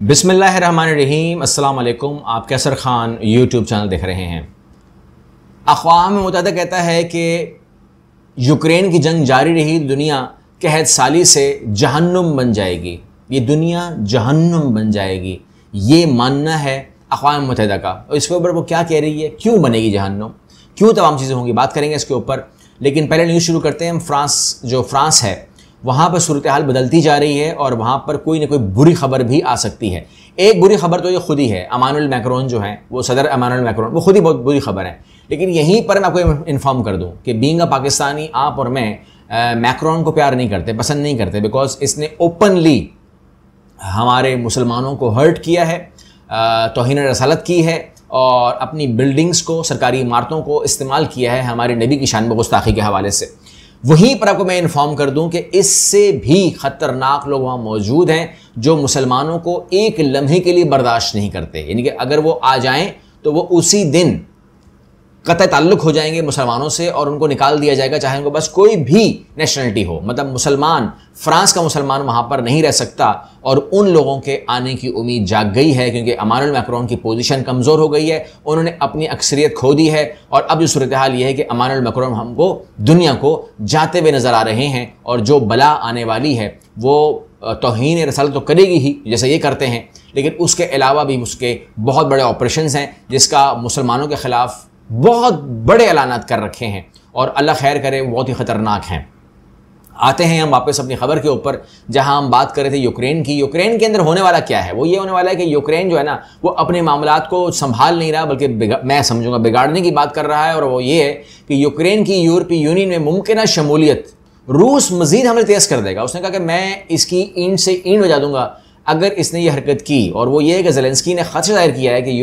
बिसमीम अल्लाम आप कैसर ख़ान यूट्यूब चैनल देख रहे हैं में मुतहद कहता है कि यूक्रेन की जंग जारी रही दुनिया कहत साली से जहन्नुम बन जाएगी ये दुनिया जहन्नुम बन जाएगी ये मानना है अकवा मुतह का और इसके ऊपर वो क्या कह रही है क्यों बनेगी जहन्नुम क्यों तमाम चीज़ें होंगी बात करेंगे इसके ऊपर लेकिन पहले न्यूज़ शुरू करते हैं हम फ्रांस जो फ्रांस है वहाँ पर सूरत हाल बदलती जा रही है और वहाँ पर कोई ना कोई बुरी खबर भी आ सकती है एक बुरी खबर तो ये खुद ही है अमानुल मैक्रोन जो है वो सदर अमानुल मैक्रोन वो खुद ही बहुत बुरी खबर है लेकिन यहीं पर मैं आपको इन्फॉर्म कर दूँ कि बींग अ पाकिस्तानी आप और मैं मैक्रोन को प्यार नहीं करते पसंद नहीं करते बिकॉज इसने ओपनली हमारे मुसलमानों को हर्ट किया है तोहन रसालत की है और अपनी बिल्डिंग्स को सरकारी इमारतों को इस्तेमाल किया है हमारे नबी की शान गुस्ताखी के हवाले से वहीं पर आपको मैं इन्फॉर्म कर दूं कि इससे भी खतरनाक लोग वहां मौजूद हैं जो मुसलमानों को एक लम्हे के लिए बर्दाश्त नहीं करते यानी कि अगर वो आ जाएं तो वो उसी दिन कत ताल्लुक हो जाएंगे मुसलमानों से और उनको निकाल दिया जाएगा चाहे उनको बस कोई भी नेशनलिटी हो मतलब मुसलमान फ्रांस का मुसलमान वहाँ पर नहीं रह सकता और उन लोगों के आने की उम्मीद जाग गई है क्योंकि अमानुल मैक्रोन की पोजीशन कमज़ोर हो गई है उन्होंने अपनी अक्सरियत खो दी है और अब जो सूरत हाल ये है कि अमानुल मैक्रोन हमको दुनिया को जाते हुए नज़र आ रहे हैं और जो बला आने वाली है वो तोहन रसल तो करेगी ही जैसे ये करते हैं लेकिन उसके अलावा भी उसके बहुत बड़े ऑपरेशन हैं जिसका मुसलमानों के ख़िलाफ़ बहुत बड़े ऐलान कर रखे हैं और अल्लाह खैर करे बहुत ही ख़तरनाक हैं आते हैं हम वापस अपनी खबर के ऊपर जहां हम बात कर रहे थे यूक्रेन की यूक्रेन के अंदर होने वाला क्या है वो ये होने वाला है कि यूक्रेन जो है ना वो अपने मामला को संभाल नहीं रहा बल्कि मैं समझूंगा बिगाड़ने की बात कर रहा है और वो ये है कि यूक्रेन की यूरोपीय यूनियन में मुमकिन शमूलियत रूस मजीद हमले तेज़ कर देगा उसने कहा कि मैं इसकी ईंट से ईंट बजा दूंगा अगर इसने ये हरकत की और वो ये है कि जेलेंसकी ने खदशा जाहिर किया है कि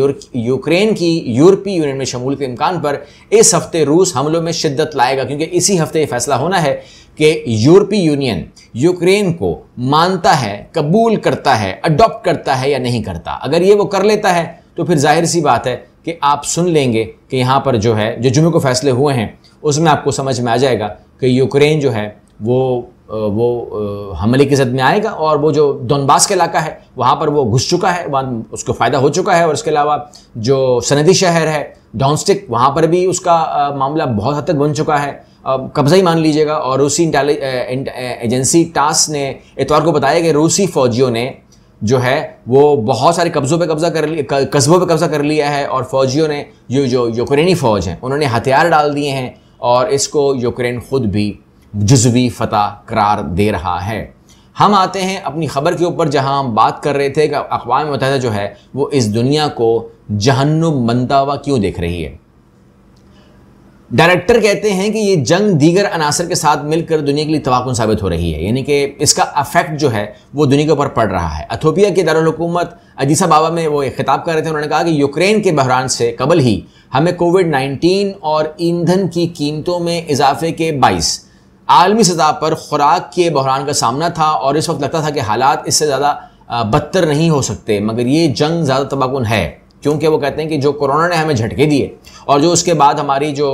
यूक्रेन की यूरोपीय यूनियन में शमूल के इम्कान पर इस हफ्ते रूस हमलों में शिद्दत लाएगा क्योंकि इसी हफ्ते ये फैसला होना है कि यूरोपीय यूनियन यूक्रेन को मानता है कबूल करता है अडॉप्ट करता है या नहीं करता अगर ये वो कर लेता है तो फिर जाहिर सी बात है कि आप सुन लेंगे कि यहाँ पर जो है जो जुमे को फैसले हुए हैं उसमें आपको समझ में आ जाएगा कि यूक्रेन जो है वो वो हमले की जद में आएगा और वो जो दोनबास का इलाका है वहाँ पर वो घुस चुका है वहाँ उसको फ़ायदा हो चुका है और इसके अलावा जो सनदी शहर है डॉन्स्टिक वहाँ पर भी उसका मामला बहुत हद तक बन चुका है कब्ज़ा ही मान लीजिएगा और रूसी एजेंसी टास ने इतवार को बताया कि रूसी फौजियों ने जो है वो बहुत सारे कब्ज़ों पे कब्ज़ा कर लिया कस्बों पे कब्ज़ा कर लिया है और फौजियों ने जो जो यूक्रेनी फ़ौज हैं उन्होंने हथियार डाल दिए हैं और इसको यूक्रेन खुद भी जज्वी फतह करार दे रहा है हम आते हैं अपनी ख़बर के ऊपर जहां हम बात कर रहे थे कि अकवा मुतहदा जो है वो इस दुनिया को जहन्नुम बनता हुआ क्यों देख रही है डायरेक्टर कहते हैं कि ये जंग दीगर अनासर के साथ मिलकर दुनिया के लिए तवाकुन साबित हो रही है यानी कि इसका अफेक्ट जो है वो दुनिया के ऊपर पड़ रहा है अथोपिया के दारकूमत अजीसा बाबा में वो एक खिताब कर रहे थे उन्होंने कहा कि यूक्रेन के बहरान से कबल ही हमें कोविड 19 और ईंधन की कीमतों में इजाफे के बाईस आलमी सतह पर ख़ुराक के बहरान का सामना था और इस वक्त लगता था कि हालात इससे ज़्यादा बदतर नहीं हो सकते मगर ये जंग ज़्यादा तबाकुन है क्योंकि वो कहते हैं कि जो कोरोना ने हमें झटके दिए और जो उसके बाद हमारी जो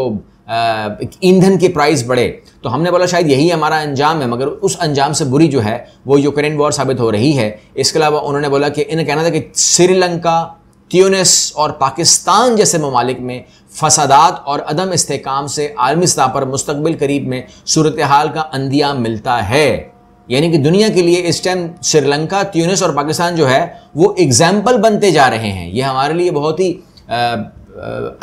ईंधन के प्राइस बढ़े तो हमने बोला शायद यही हमारा अंजाम है मगर उस अंजाम से बुरी जो है वो यूक्रेन वॉर साबित हो रही है इसके अलावा उन्होंने बोला कि इन्हें कहना था कि श्रीलंका ट्यूनस और पाकिस्तान जैसे ममालिक में फसादात और अदम इसकाम से आलमी सतह पर मुस्तबिल करीब में सूरत हाल का अंदिया मिलता है यानी कि दुनिया के लिए इस टाइम श्रीलंका ट्यूनिस और पाकिस्तान जो है वो एग्जाम्पल बनते जा रहे हैं ये हमारे लिए बहुत ही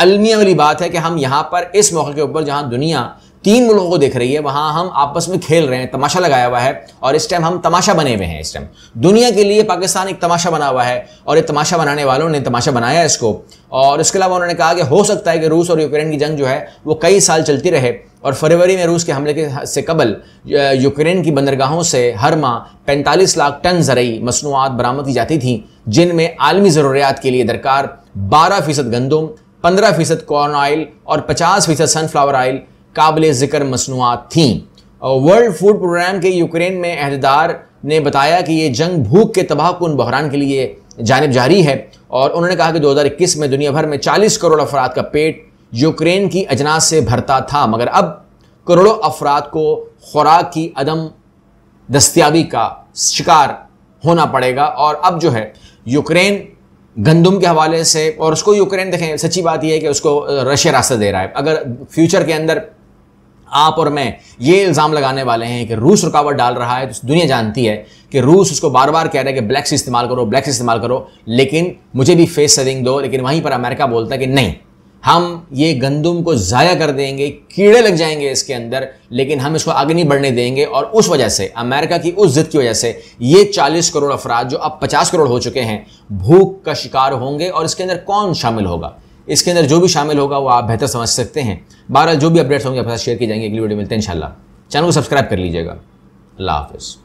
अलमिया वाली बात है कि हम यहाँ पर इस मौके के ऊपर जहाँ दुनिया तीन मुल्कों को देख रही है वहाँ हम आपस में खेल रहे हैं तमाशा लगाया हुआ है और इस टाइम हम तमाशा बने हुए हैं इस टाइम दुनिया के लिए पाकिस्तान एक तमाशा बना हुआ है और ये तमाशा बनाने वालों ने तमाशा बनाया इसको और इसके अलावा उन्होंने कहा कि हो सकता है कि रूस और यूक्रेन की जंग जो है वो कई साल चलती रहे और फरवरी में रूस के हमले के से कबल यूक्रेन की बंदरगाहों से हर माह पैंतालीस लाख टन जरई मसनूआत बरामद की जाती थी जिनमें आलमी ज़रूरियात के लिए दरकार बारह फ़ीसद गंदम पंद्रह फ़ीसद कॉर्न ऑयल और पचास फ़ीसद सनफ्लावर ऑयल काबिल ज़िक्र मसनूआत थीं वर्ल्ड फूड प्रोग्राम के यूक्रेन में अहदेदार ने बताया कि ये जंग भूख के तबाह कन बहरान के लिए जानब जारी है और उन्होंने कहा कि 2021 में दुनिया भर में 40 करोड़ अफराद का पेट यूक्रेन की अजनास से भरता था मगर अब करोड़ों अफराद को खुराक की अदम दस्तियाबी का शिकार होना पड़ेगा और अब जो है यूक्रेन गंदम के हवाले से और उसको यूक्रेन देखें सच्ची बात यह है कि उसको रशिया रास्ता दे रहा है अगर फ्यूचर के अंदर आप और मैं ये इल्ज़ाम लगाने वाले हैं कि रूस रुकावट डाल रहा है तो दुनिया जानती है कि रूस उसको बार बार कह रहा है कि ब्लैक से इस्तेमाल करो ब्लैक से इस्तेमाल करो लेकिन मुझे भी फेस सेविंग दो लेकिन वहीं पर अमेरिका बोलता है कि नहीं हम ये गंदम को ज़ाया कर देंगे कीड़े लग जाएंगे इसके अंदर लेकिन हम इसको आगे नहीं बढ़ने देंगे और उस वजह से अमेरिका की उस जिद की वजह से ये 40 करोड़ अफराद जो अब 50 करोड़ हो चुके हैं भूख का शिकार होंगे और इसके अंदर कौन शामिल होगा इसके अंदर जो भी शामिल होगा वो आप बेहतर समझ सकते हैं बहरहाल जो भी अपडेट्स होंगे आपके साथ शेयर की जाएंगे अगली वीडियो मिलते हैं इन चैनल को सब्सक्राइब कर लीजिएगा अल्लाह हाफिज़